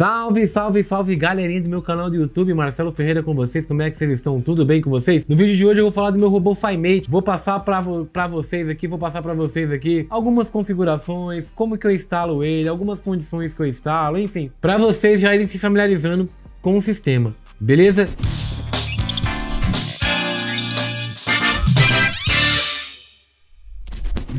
Salve, salve, salve galerinha do meu canal do YouTube, Marcelo Ferreira com vocês, como é que vocês estão? Tudo bem com vocês? No vídeo de hoje eu vou falar do meu robô FiMate, vou passar pra, pra vocês aqui, vou passar pra vocês aqui algumas configurações, como que eu instalo ele, algumas condições que eu instalo, enfim, pra vocês já irem se familiarizando com o sistema, beleza?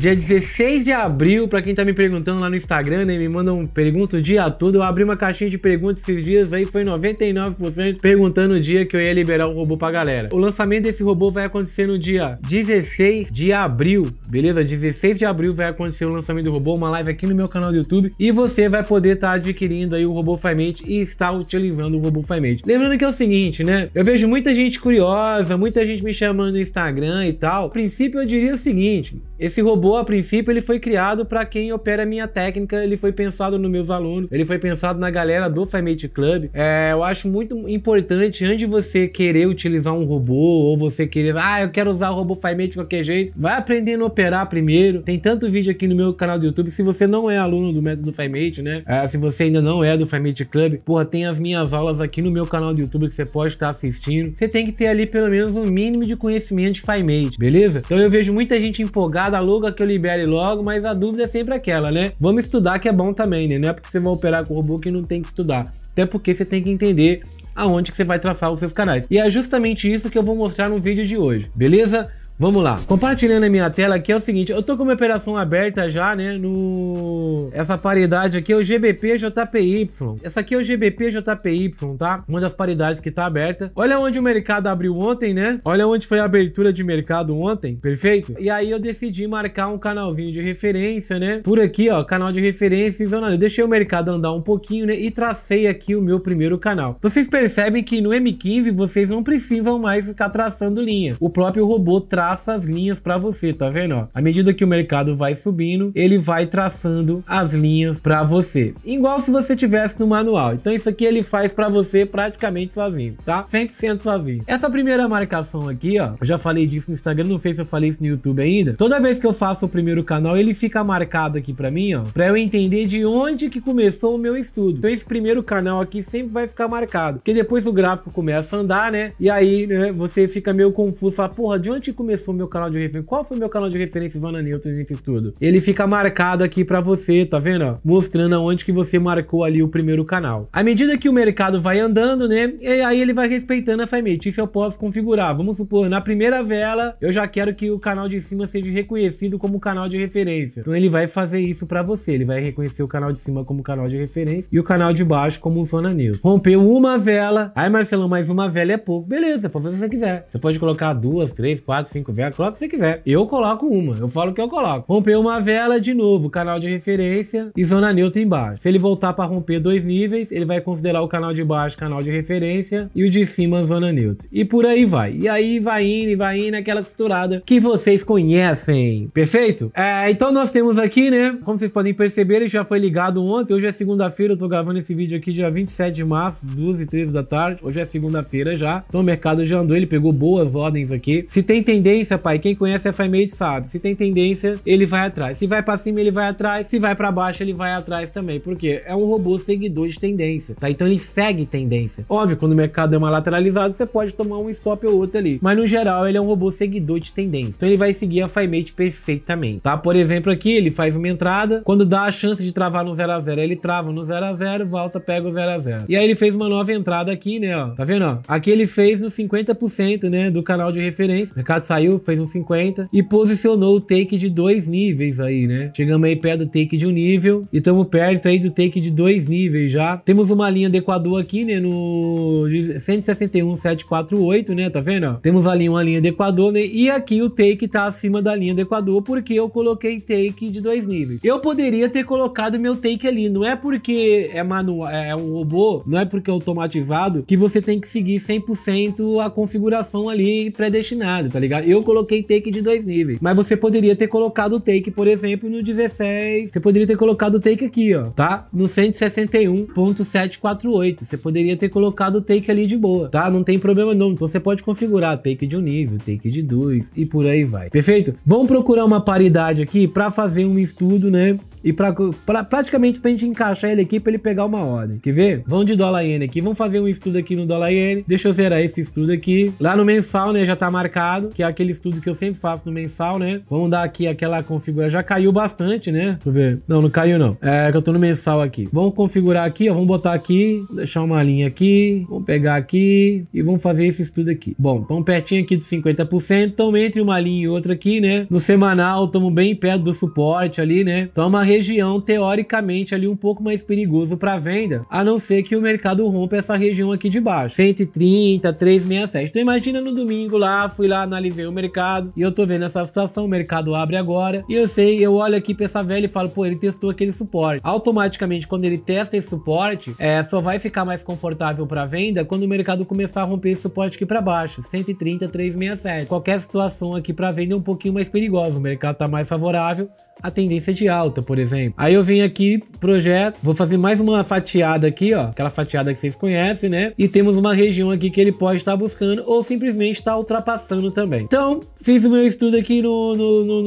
Dia 16 de abril, para quem tá me perguntando lá no Instagram, né? Me mandam pergunta o dia todo. Eu abri uma caixinha de perguntas esses dias aí, foi 99% perguntando o dia que eu ia liberar o robô pra galera. O lançamento desse robô vai acontecer no dia 16 de abril, beleza? 16 de abril vai acontecer o lançamento do robô, uma live aqui no meu canal do YouTube. E você vai poder estar tá adquirindo aí o robô FiMate e estar utilizando o robô FiMate. Lembrando que é o seguinte, né? Eu vejo muita gente curiosa, muita gente me chamando no Instagram e tal. A princípio, eu diria o seguinte: esse robô a princípio, ele foi criado para quem opera a minha técnica, ele foi pensado nos meus alunos, ele foi pensado na galera do Fermate Club. É, eu acho muito importante, antes de você querer utilizar um robô, ou você querer, ah, eu quero usar o robô Fermate de qualquer jeito, vai aprendendo a operar primeiro. Tem tanto vídeo aqui no meu canal do YouTube, se você não é aluno do método Fermate, né? É, se você ainda não é do Fermate Club, porra, tem as minhas aulas aqui no meu canal do YouTube que você pode estar assistindo. Você tem que ter ali pelo menos um mínimo de conhecimento de Fermate, beleza? Então eu vejo muita gente empolgada, aluga que que eu libere logo, mas a dúvida é sempre aquela, né? Vamos estudar que é bom também, né? Não é porque você vai operar com o robô que não tem que estudar. Até porque você tem que entender aonde que você vai traçar os seus canais. E é justamente isso que eu vou mostrar no vídeo de hoje, beleza? Vamos lá. Compartilhando a minha tela aqui é o seguinte, eu tô com uma operação aberta já, né, no... Essa paridade aqui é o GBP-JPY. Essa aqui é o GBP-JPY, tá? Uma das paridades que tá aberta. Olha onde o mercado abriu ontem, né? Olha onde foi a abertura de mercado ontem, perfeito? E aí eu decidi marcar um canalzinho de referência, né? Por aqui, ó, canal de referência e Deixei o mercado andar um pouquinho, né? E tracei aqui o meu primeiro canal. Vocês percebem que no M15 vocês não precisam mais ficar traçando linha. O próprio robô traça traça as linhas para você, tá vendo? Ó? À medida que o mercado vai subindo, ele vai traçando as linhas para você. Igual se você tivesse no manual. Então isso aqui ele faz para você praticamente sozinho, tá? 100% sozinho. Essa primeira marcação aqui, ó, eu já falei disso no Instagram, não sei se eu falei isso no YouTube ainda. Toda vez que eu faço o primeiro canal, ele fica marcado aqui para mim, ó, para eu entender de onde que começou o meu estudo. Então esse primeiro canal aqui sempre vai ficar marcado, porque depois o gráfico começa a andar, né? E aí, né, você fica meio confuso, ah, porra, de onde começou foi meu canal de referência? Qual foi meu canal de referência, Zona Newton, enfim, tudo? Ele fica marcado aqui para você, tá vendo? Mostrando aonde que você marcou ali o primeiro canal. À medida que o mercado vai andando, né? E aí ele vai respeitando a FireMate. Isso eu posso configurar. Vamos supor, na primeira vela, eu já quero que o canal de cima seja reconhecido como canal de referência. Então ele vai fazer isso para você. Ele vai reconhecer o canal de cima como canal de referência e o canal de baixo como zona neutro. Rompeu uma vela. Ai, Marcelão, mais uma vela é pouco. Beleza, pode fazer o que você quiser. Você pode colocar duas, três, quatro, cinco cinco velas, coloca o que você quiser. Eu coloco uma, eu falo que eu coloco. Rompeu uma vela de novo, canal de referência e zona neutra embaixo. Se ele voltar para romper dois níveis, ele vai considerar o canal de baixo canal de referência e o de cima zona neutra. E por aí vai. E aí vai indo e vai indo aquela costurada que vocês conhecem. Perfeito? É, então nós temos aqui, né? Como vocês podem perceber, ele já foi ligado ontem. Hoje é segunda-feira, eu tô gravando esse vídeo aqui dia 27 de março, 2 e 13 da tarde. Hoje é segunda-feira já. Então o mercado já andou, ele pegou boas ordens aqui. Se tem tendência tendência, pai, quem conhece a FMAid sabe. Se tem tendência, ele vai atrás. Se vai para cima, ele vai atrás. Se vai para baixo, ele vai atrás também. Porque é um robô seguidor de tendência, tá? Então ele segue tendência. Óbvio, quando o mercado é uma lateralizado, você pode tomar um stop ou outro ali. Mas no geral, ele é um robô seguidor de tendência. Então ele vai seguir a FMAid perfeitamente, tá? Por exemplo, aqui ele faz uma entrada. Quando dá a chance de travar no 0 a 0 ele trava no 0 a 0 volta, pega o 0 a 0 E aí ele fez uma nova entrada aqui, né? Ó, tá vendo? Ó? Aqui ele fez no 50%, né? Do canal de referência. O mercado saiu saiu, fez um 50 e posicionou o take de dois níveis aí, né? Chegamos aí perto do take de um nível e estamos perto aí do take de dois níveis já. Temos uma linha de Equador aqui, né? No 161,748, né? Tá vendo? Temos ali uma linha de Equador, né? E aqui o take tá acima da linha do Equador porque eu coloquei take de dois níveis. Eu poderia ter colocado meu take ali. Não é porque é, manual, é um robô, não é porque é automatizado que você tem que seguir 100% a configuração ali predestinada, tá ligado? Eu coloquei take de dois níveis. Mas você poderia ter colocado o take, por exemplo, no 16. Você poderia ter colocado o take aqui, ó, tá? No 161.748. Você poderia ter colocado o take ali de boa, tá? Não tem problema não. Então você pode configurar take de um nível, take de dois e por aí vai. Perfeito? Vamos procurar uma paridade aqui para fazer um estudo, né? E pra, pra, praticamente pra gente encaixar ele aqui pra ele pegar uma ordem. Quer ver? Vamos de dólar iene aqui. Vamos fazer um estudo aqui no dólar iene. Deixa eu zerar esse estudo aqui. Lá no mensal, né? Já tá marcado. Que é aquele estudo que eu sempre faço no mensal, né? Vamos dar aqui aquela configuração. Já caiu bastante, né? Deixa eu ver. Não, não caiu não. É que eu tô no mensal aqui. Vamos configurar aqui, ó. Vamos botar aqui. Deixar uma linha aqui. Vamos pegar aqui. E vamos fazer esse estudo aqui. Bom, estamos pertinho aqui dos 50%. Então, entre uma linha e outra aqui, né? No semanal, estamos bem perto do suporte ali, né? Então, região teoricamente ali um pouco mais perigoso para venda, a não ser que o mercado rompa essa região aqui de baixo, 130, 367. Então imagina no domingo lá, fui lá, analisei o mercado e eu tô vendo essa situação, o mercado abre agora e eu sei, eu olho aqui para essa velha e falo, pô, ele testou aquele suporte. Automaticamente quando ele testa esse suporte, é, só vai ficar mais confortável para venda quando o mercado começar a romper esse suporte aqui para baixo, 130, 367. Qualquer situação aqui para venda é um pouquinho mais perigosa, o mercado tá mais favorável a tendência de alta, por exemplo. Aí eu venho aqui, projeto, vou fazer mais uma fatiada aqui, ó, aquela fatiada que vocês conhecem, né? E temos uma região aqui que ele pode estar buscando ou simplesmente está ultrapassando também. Então, fiz o meu estudo aqui no, no, no,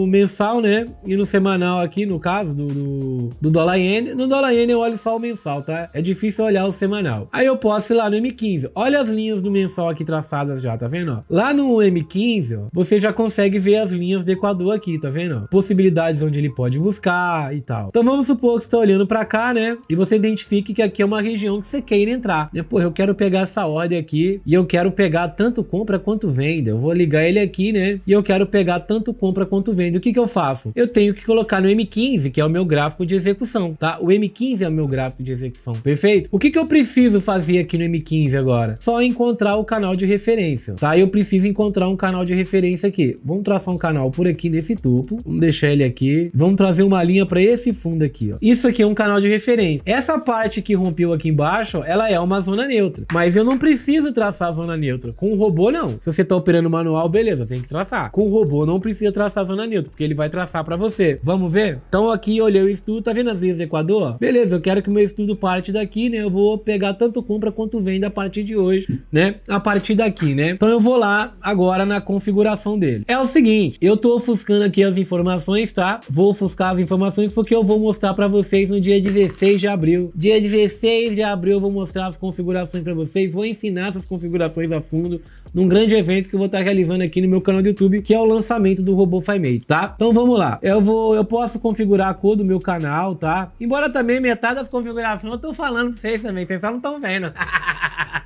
no mensal, né? E no semanal aqui, no caso, do, do, do dólar iene. No dólar iene eu olho só o mensal, tá? É difícil olhar o semanal. Aí eu posso ir lá no M15. Olha as linhas do mensal aqui traçadas já, tá vendo? Lá no M15, ó, você já consegue ver as linhas do Equador aqui, tá vendo? Possibilidade cidades onde ele pode buscar e tal. Então vamos supor que você está olhando para cá, né? E você identifique que aqui é uma região que você queira entrar. Né? Pô, eu quero pegar essa ordem aqui e eu quero pegar tanto compra quanto venda. Eu vou ligar ele aqui, né? E eu quero pegar tanto compra quanto venda. O que, que eu faço? Eu tenho que colocar no M15, que é o meu gráfico de execução, tá? O M15 é o meu gráfico de execução, perfeito? O que, que eu preciso fazer aqui no M15 agora? Só encontrar o canal de referência, tá? Eu preciso encontrar um canal de referência aqui. Vamos traçar um canal por aqui nesse topo. Vamos deixar ele ele aqui. Vamos trazer uma linha para esse fundo aqui, ó. Isso aqui é um canal de referência. Essa parte que rompeu aqui embaixo, ó, ela é uma zona neutra. Mas eu não preciso traçar a zona neutra. Com o robô, não. Se você tá operando manual, beleza, tem que traçar. Com o robô, não precisa traçar a zona neutra, porque ele vai traçar para você. Vamos ver? Então aqui, olhei o estudo, tá vendo as linhas do Equador? Beleza, eu quero que o meu estudo parte daqui, né? Eu vou pegar tanto compra quanto venda a partir de hoje, né? A partir daqui, né? Então eu vou lá agora na configuração dele. É o seguinte, eu tô ofuscando aqui as informações tá? Vou ofuscar as informações porque eu vou mostrar para vocês no dia 16 de abril. Dia 16 de abril eu vou mostrar as configurações para vocês, vou ensinar essas configurações a fundo num grande evento que eu vou estar tá realizando aqui no meu canal do YouTube, que é o lançamento do robô FireMate, tá? Então vamos lá. Eu vou, eu posso configurar a cor do meu canal, tá? Embora também metade das configurações eu tô falando para vocês também, vocês só não estão vendo.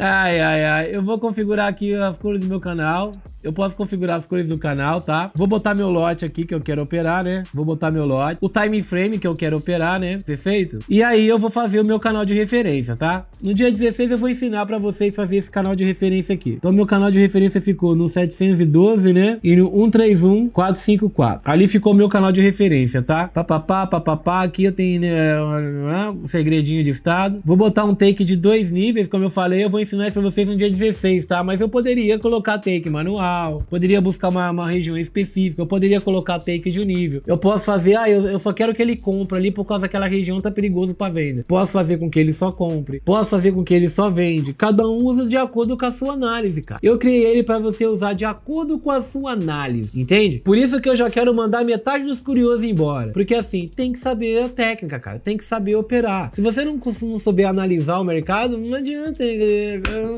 Ai, ai, ai. Eu vou configurar aqui as cores do meu canal. Eu posso configurar as cores do canal, tá? Vou botar meu lote aqui que eu quero operar, né? Vou botar meu lote. O time frame que eu quero operar, né? Perfeito? E aí eu vou fazer o meu canal de referência, tá? No dia 16 eu vou ensinar pra vocês fazer esse canal de referência aqui. Então meu canal de referência ficou no 712, né? E no 131454. Ali ficou meu canal de referência, tá? Papapá, papapá. Aqui eu tenho né, um segredinho de estado. Vou botar um take de dois níveis, como eu falei falei, eu vou ensinar isso pra vocês no dia 16, tá? Mas eu poderia colocar take manual, poderia buscar uma, uma região específica, eu poderia colocar take de um nível. Eu posso fazer, ah, eu, eu só quero que ele compre ali por causa daquela região tá perigoso pra venda. Posso fazer com que ele só compre, posso fazer com que ele só vende. Cada um usa de acordo com a sua análise, cara. Eu criei ele para você usar de acordo com a sua análise, entende? Por isso que eu já quero mandar metade dos curiosos embora. Porque assim, tem que saber a técnica, cara. Tem que saber operar. Se você não, não souber analisar o mercado, não adianta, hein?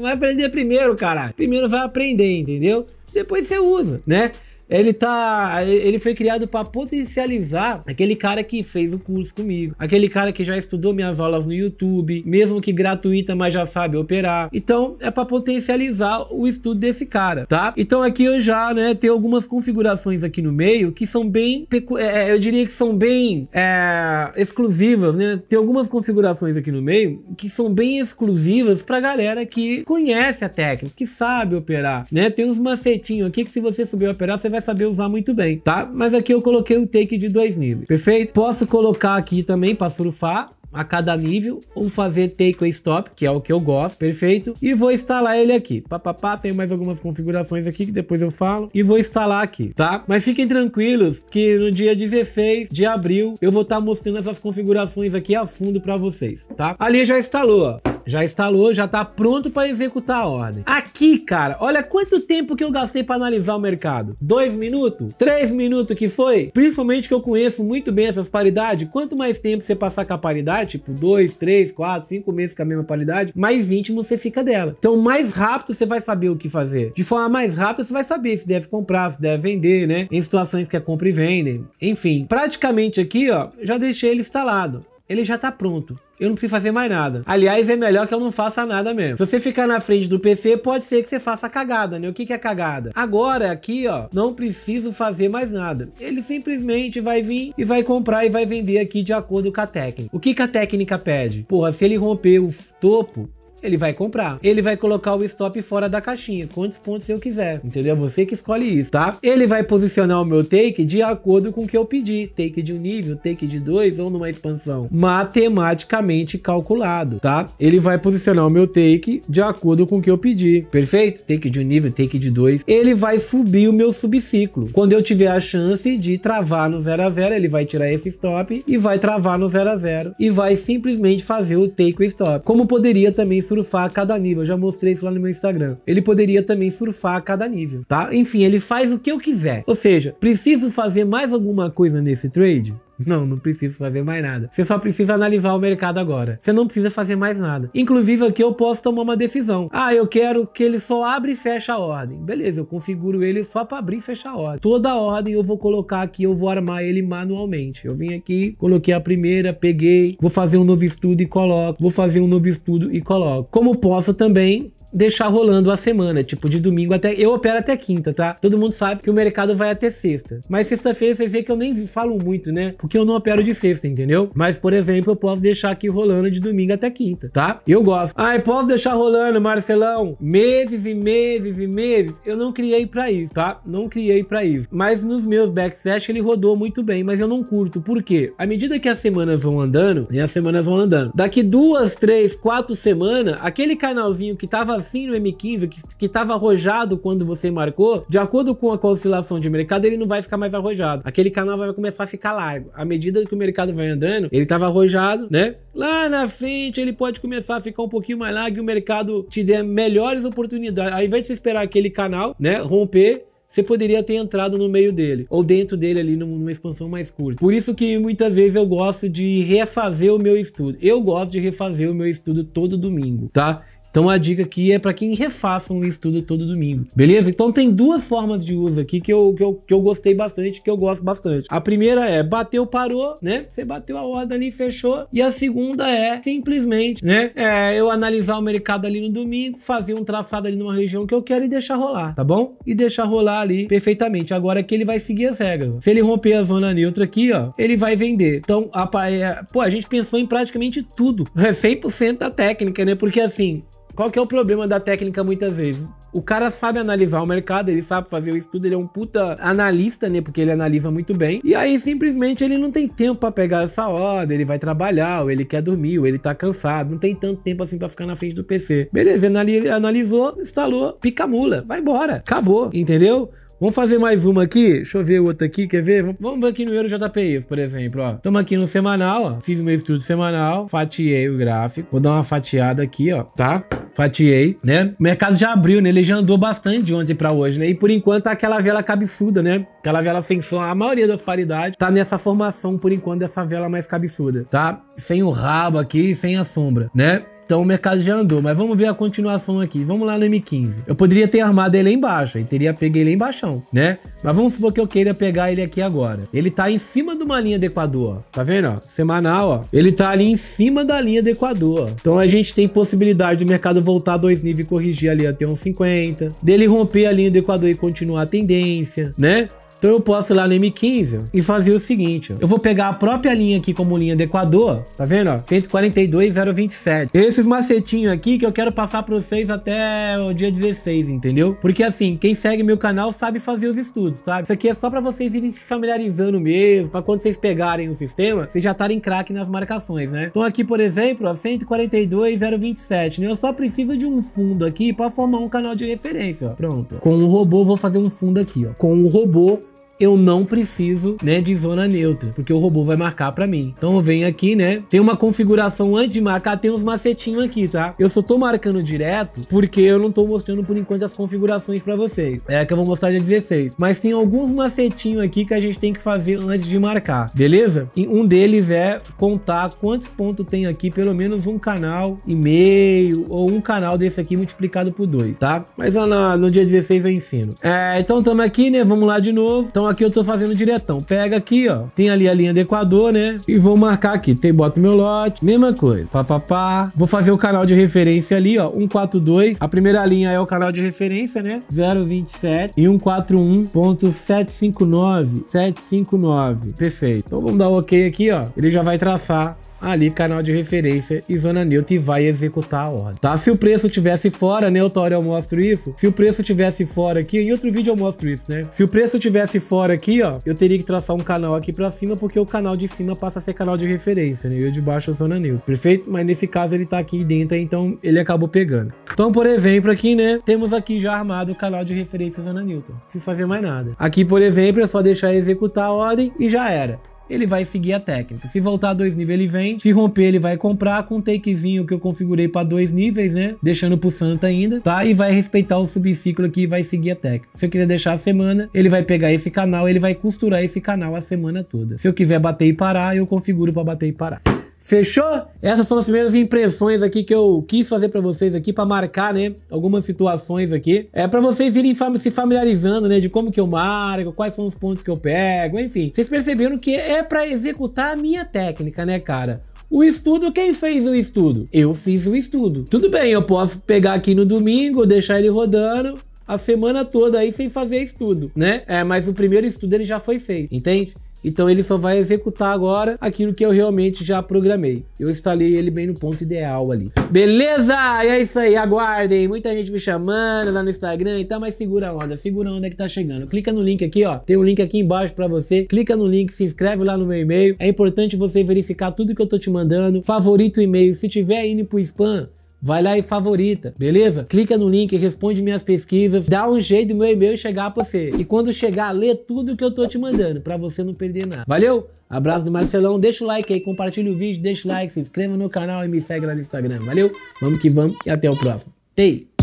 Vai aprender primeiro, cara. Primeiro vai aprender, entendeu? Depois você usa, né? Ele tá. Ele foi criado para potencializar aquele cara que fez o curso comigo. Aquele cara que já estudou minhas aulas no YouTube, mesmo que gratuita, mas já sabe operar. Então, é para potencializar o estudo desse cara, tá? Então aqui eu já, né, tenho algumas configurações aqui no meio que são bem. É, é, eu diria que são bem é, exclusivas, né? Tem algumas configurações aqui no meio que são bem exclusivas pra galera que conhece a técnica, que sabe operar, né? Tem uns macetinhos aqui que se você souber operar, você vai saber usar muito bem, tá? Mas aqui eu coloquei o take de dois níveis, perfeito? Posso colocar aqui também para surfar, a cada nível ou fazer take ou stop, que é o que eu gosto, perfeito? E vou instalar ele aqui. Papapá, tem mais algumas configurações aqui que depois eu falo e vou instalar aqui, tá? Mas fiquem tranquilos que no dia 16 de abril eu vou estar tá mostrando essas configurações aqui a fundo para vocês, tá? Ali já instalou, ó. Já instalou, já tá pronto para executar a ordem. Aqui, cara, olha quanto tempo que eu gastei para analisar o mercado. Dois minutos? Três minutos que foi? Principalmente que eu conheço muito bem essas paridades. Quanto mais tempo você passar com a paridade, tipo, dois, três, quatro, cinco meses com a mesma qualidade, mais íntimo você fica dela. Então, mais rápido você vai saber o que fazer. De forma mais rápida, você vai saber se deve comprar, se deve vender, né? Em situações que é compra e vende. Enfim, praticamente aqui, ó, já deixei ele instalado ele já tá pronto. Eu não preciso fazer mais nada. Aliás, é melhor que eu não faça nada mesmo. Se você ficar na frente do PC, pode ser que você faça cagada, né? O que, que é cagada? Agora, aqui, ó, não preciso fazer mais nada. Ele simplesmente vai vir e vai comprar e vai vender aqui de acordo com a técnica. O que, que a técnica pede? Porra, se ele romper o topo, ele vai comprar. Ele vai colocar o stop fora da caixinha, quantos pontos eu quiser, entendeu? Você que escolhe isso, tá? Ele vai posicionar o meu take de acordo com o que eu pedi, take de um nível, take de dois ou numa expansão, matematicamente calculado, tá? Ele vai posicionar o meu take de acordo com o que eu pedi, perfeito? Take de um nível, take de dois. Ele vai subir o meu subciclo. Quando eu tiver a chance de travar no 0 a 0, ele vai tirar esse stop e vai travar no 0 a 0 e vai simplesmente fazer o take stop. Como poderia também subir surfar a cada nível. Eu já mostrei isso lá no meu Instagram. Ele poderia também surfar a cada nível, tá? Enfim, ele faz o que eu quiser. Ou seja, preciso fazer mais alguma coisa nesse trade? Não, não preciso fazer mais nada. Você só precisa analisar o mercado agora. Você não precisa fazer mais nada. Inclusive aqui eu posso tomar uma decisão. Ah, eu quero que ele só abre e fecha a ordem. Beleza, eu configuro ele só para abrir e fechar a ordem. Toda a ordem eu vou colocar aqui, eu vou armar ele manualmente. Eu vim aqui, coloquei a primeira, peguei, vou fazer um novo estudo e coloco, vou fazer um novo estudo e coloco. Como posso também deixar rolando a semana, tipo de domingo até. Eu opero até quinta, tá? Todo mundo sabe que o mercado vai até sexta. Mas sexta-feira vocês veem que eu nem falo muito, né? Porque eu não opero de sexta, entendeu? Mas, por exemplo, eu posso deixar aqui rolando de domingo até quinta, tá? Eu gosto. Ai, ah, posso deixar rolando, Marcelão? Meses e meses e meses. Eu não criei para isso, tá? Não criei para isso. Mas nos meus backsets ele rodou muito bem, mas eu não curto. Por quê? À medida que as semanas vão andando, e as semanas vão andando. Daqui duas, três, quatro semanas, aquele canalzinho que tava Assim, no M15 que, que tava arrojado quando você marcou, de acordo com a oscilação de mercado, ele não vai ficar mais arrojado. Aquele canal vai começar a ficar largo. À medida que o mercado vai andando, ele tava arrojado, né? Lá na frente, ele pode começar a ficar um pouquinho mais largo e o mercado te der melhores oportunidades. Ao invés de você esperar aquele canal, né, romper, você poderia ter entrado no meio dele ou dentro dele ali numa expansão mais curta. Por isso que muitas vezes eu gosto de refazer o meu estudo. Eu gosto de refazer o meu estudo todo domingo, tá? Então a dica aqui é para quem refaça um estudo todo domingo. Beleza? Então tem duas formas de uso aqui que eu, que eu, que eu gostei bastante, que eu gosto bastante. A primeira é bateu, parou, né? Você bateu a ordem ali, fechou. E a segunda é simplesmente, né? É eu analisar o mercado ali no domingo, fazer um traçado ali numa região que eu quero e deixar rolar, tá bom? E deixar rolar ali perfeitamente. Agora é que ele vai seguir as regras. Se ele romper a zona neutra aqui, ó, ele vai vender. Então, a, é, pô, a gente pensou em praticamente tudo. É 100% da técnica, né? Porque assim, qual que é o problema da técnica muitas vezes? O cara sabe analisar o mercado, ele sabe fazer o estudo, ele é um puta analista, né? Porque ele analisa muito bem. E aí simplesmente ele não tem tempo para pegar essa ordem, ele vai trabalhar, ou ele quer dormir, ou ele tá cansado, não tem tanto tempo assim para ficar na frente do PC. Beleza, analisou, instalou, pica mula, vai embora, acabou, entendeu? Vamos fazer mais uma aqui? Deixa eu ver outra aqui, quer ver? Vamos aqui no EuroJPI, por exemplo, ó. Estamos aqui no semanal, ó. Fiz meu estudo semanal, fatiei o gráfico. Vou dar uma fatiada aqui, ó, tá? Fatiei, né? O mercado já abriu, né? Ele já andou bastante de ontem para hoje, né? E por enquanto tá aquela vela cabeçuda, né? Aquela vela sem som, a maioria das paridades tá nessa formação por enquanto dessa vela mais cabeçuda, tá? Sem o rabo aqui, sem a sombra, né? Então o mercado já andou, mas vamos ver a continuação aqui. Vamos lá no M15. Eu poderia ter armado ele lá embaixo, e teria pego ele lá embaixo, né? Mas vamos supor que eu queira pegar ele aqui agora. Ele tá em cima de uma linha do Equador, ó. Tá vendo, ó? Semanal, ó. Ele tá ali em cima da linha do Equador, ó. Então a gente tem possibilidade do mercado voltar dois níveis e corrigir ali até uns 50. Dele romper a linha do Equador e continuar a tendência, né? Então eu posso ir lá no M15 e fazer o seguinte. Eu vou pegar a própria linha aqui como linha do Equador, tá vendo? 142,027. Esses macetinhos aqui que eu quero passar para vocês até o dia 16, entendeu? Porque assim, quem segue meu canal sabe fazer os estudos, sabe? Tá? Isso aqui é só para vocês irem se familiarizando mesmo, para quando vocês pegarem o sistema, vocês já estarem craque nas marcações, né? Então aqui, por exemplo, ó, 142,027, né? Eu só preciso de um fundo aqui para formar um canal de referência, ó. Pronto. Com o robô, vou fazer um fundo aqui, ó. Com o robô, eu não preciso, né, de zona neutra, porque o robô vai marcar para mim. Então vem aqui, né, tem uma configuração antes de marcar, tem uns macetinhos aqui, tá? Eu só tô marcando direto porque eu não tô mostrando por enquanto as configurações para vocês. É que eu vou mostrar dia 16. Mas tem alguns macetinhos aqui que a gente tem que fazer antes de marcar, beleza? E um deles é contar quantos pontos tem aqui, pelo menos um canal e meio ou um canal desse aqui multiplicado por dois, tá? Mas lá no, no dia 16 eu ensino. É, então estamos aqui, né, vamos lá de novo. Então então aqui eu tô fazendo diretão. Pega aqui, ó. Tem ali a linha do Equador, né? E vou marcar aqui. Tem, boto meu lote. Mesma coisa. Pá, pá, pá. Vou fazer o canal de referência ali, ó. 142. A primeira linha é o canal de referência, né? 027 e 141.759. 759. Perfeito. Então vamos dar o ok aqui, ó. Ele já vai traçar ali canal de referência e zona neutra e vai executar a ordem, tá? Se o preço tivesse fora, né, Tório, eu mostro isso. Se o preço tivesse fora aqui, em outro vídeo eu mostro isso, né? Se o preço tivesse fora aqui, ó, eu teria que traçar um canal aqui pra cima, porque o canal de cima passa a ser canal de referência, né? E o de baixo é zona neutra, perfeito? Mas nesse caso ele tá aqui dentro, então ele acabou pegando. Então, por exemplo, aqui, né, temos aqui já armado o canal de referência zona neutra. Não fazer mais nada. Aqui, por exemplo, é só deixar executar a ordem e já era ele vai seguir a técnica. Se voltar a dois níveis, ele vem. Se romper, ele vai comprar com um takezinho que eu configurei para dois níveis, né? Deixando pro Santa ainda, tá? E vai respeitar o subciclo aqui e vai seguir a técnica. Se eu quiser deixar a semana, ele vai pegar esse canal, ele vai costurar esse canal a semana toda. Se eu quiser bater e parar, eu configuro para bater e parar. Fechou? Essas são as primeiras impressões aqui que eu quis fazer para vocês aqui para marcar, né, algumas situações aqui. É para vocês irem se familiarizando, né, de como que eu marco, quais são os pontos que eu pego, enfim. Vocês perceberam que é para executar a minha técnica, né, cara? O estudo, quem fez o estudo? Eu fiz o estudo. Tudo bem, eu posso pegar aqui no domingo, deixar ele rodando, a semana toda aí sem fazer estudo, né? É, mas o primeiro estudo ele já foi feito, entende? Então ele só vai executar agora aquilo que eu realmente já programei. Eu instalei ele bem no ponto ideal ali. Beleza? E é isso aí, aguardem. Muita gente me chamando lá no Instagram e tá, mas segura a onda, segura a onda que tá chegando. Clica no link aqui, ó. Tem um link aqui embaixo para você. Clica no link, se inscreve lá no meu e-mail. É importante você verificar tudo que eu tô te mandando. Favorito e-mail. Se tiver indo pro spam, vai lá e favorita, beleza? Clica no link, responde minhas pesquisas, dá um jeito do meu e-mail chegar pra você. E quando chegar, lê tudo que eu tô te mandando, pra você não perder nada. Valeu? Abraço do Marcelão, deixa o like aí, compartilha o vídeo, deixa o like, se inscreva no canal e me segue lá no Instagram. Valeu? Vamos que vamos e até o próximo. Tei!